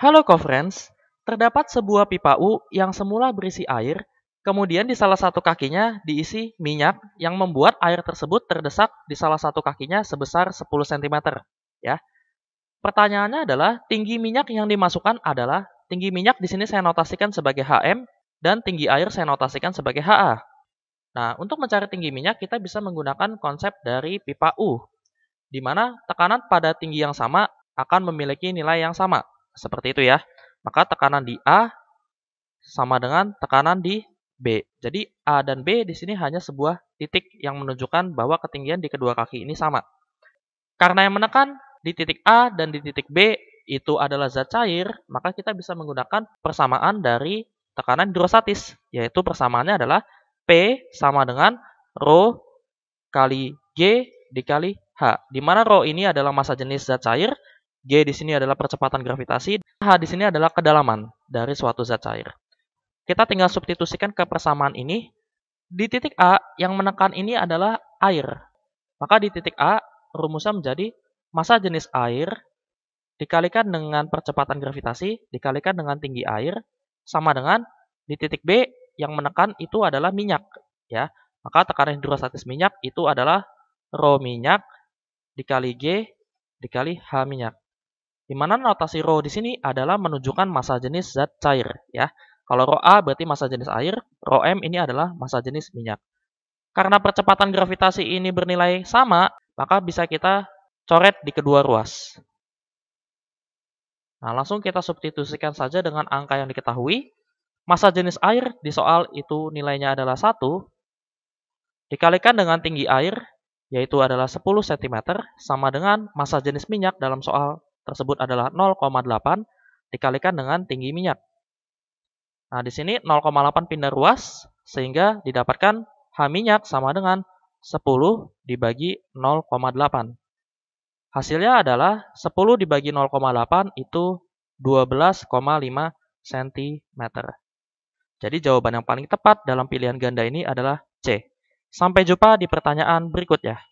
Halo co-friends, terdapat sebuah pipa U yang semula berisi air, kemudian di salah satu kakinya diisi minyak yang membuat air tersebut terdesak di salah satu kakinya sebesar 10 cm. Ya. Pertanyaannya adalah, tinggi minyak yang dimasukkan adalah, tinggi minyak di sini saya notasikan sebagai HM, dan tinggi air saya notasikan sebagai HA. Nah, untuk mencari tinggi minyak, kita bisa menggunakan konsep dari pipa U, di mana tekanan pada tinggi yang sama akan memiliki nilai yang sama, seperti itu ya. Maka tekanan di A sama dengan tekanan di B. Jadi A dan B di sini hanya sebuah titik yang menunjukkan bahwa ketinggian di kedua kaki ini sama. Karena yang menekan di titik A dan di titik B itu adalah zat cair, maka kita bisa menggunakan persamaan dari tekanan hidrostatis, yaitu persamaannya adalah P sama dengan Rho kali G dikali H, di mana Rho ini adalah massa jenis zat cair G di sini adalah percepatan gravitasi, H di sini adalah kedalaman dari suatu zat cair. Kita tinggal substitusikan ke persamaan ini. Di titik A, yang menekan ini adalah air. Maka di titik A, rumusnya menjadi massa jenis air dikalikan dengan percepatan gravitasi, dikalikan dengan tinggi air, sama dengan di titik B yang menekan itu adalah minyak. ya. Maka tekanan hidrostatis minyak itu adalah rho minyak dikali G dikali H minyak. Di mana notasi rho di sini adalah menunjukkan massa jenis zat cair, ya. Kalau rho A berarti massa jenis air, rho M ini adalah massa jenis minyak. Karena percepatan gravitasi ini bernilai sama, maka bisa kita coret di kedua ruas. Nah, langsung kita substitusikan saja dengan angka yang diketahui. Massa jenis air di soal itu nilainya adalah 1, dikalikan dengan tinggi air, yaitu adalah 10 cm, sama dengan massa jenis minyak dalam soal tersebut adalah 0,8 dikalikan dengan tinggi minyak. Nah, di sini 0,8 pindah ruas sehingga didapatkan H minyak sama dengan 10 dibagi 0,8. Hasilnya adalah 10 dibagi 0,8 itu 12,5 cm. Jadi jawaban yang paling tepat dalam pilihan ganda ini adalah C. Sampai jumpa di pertanyaan berikutnya.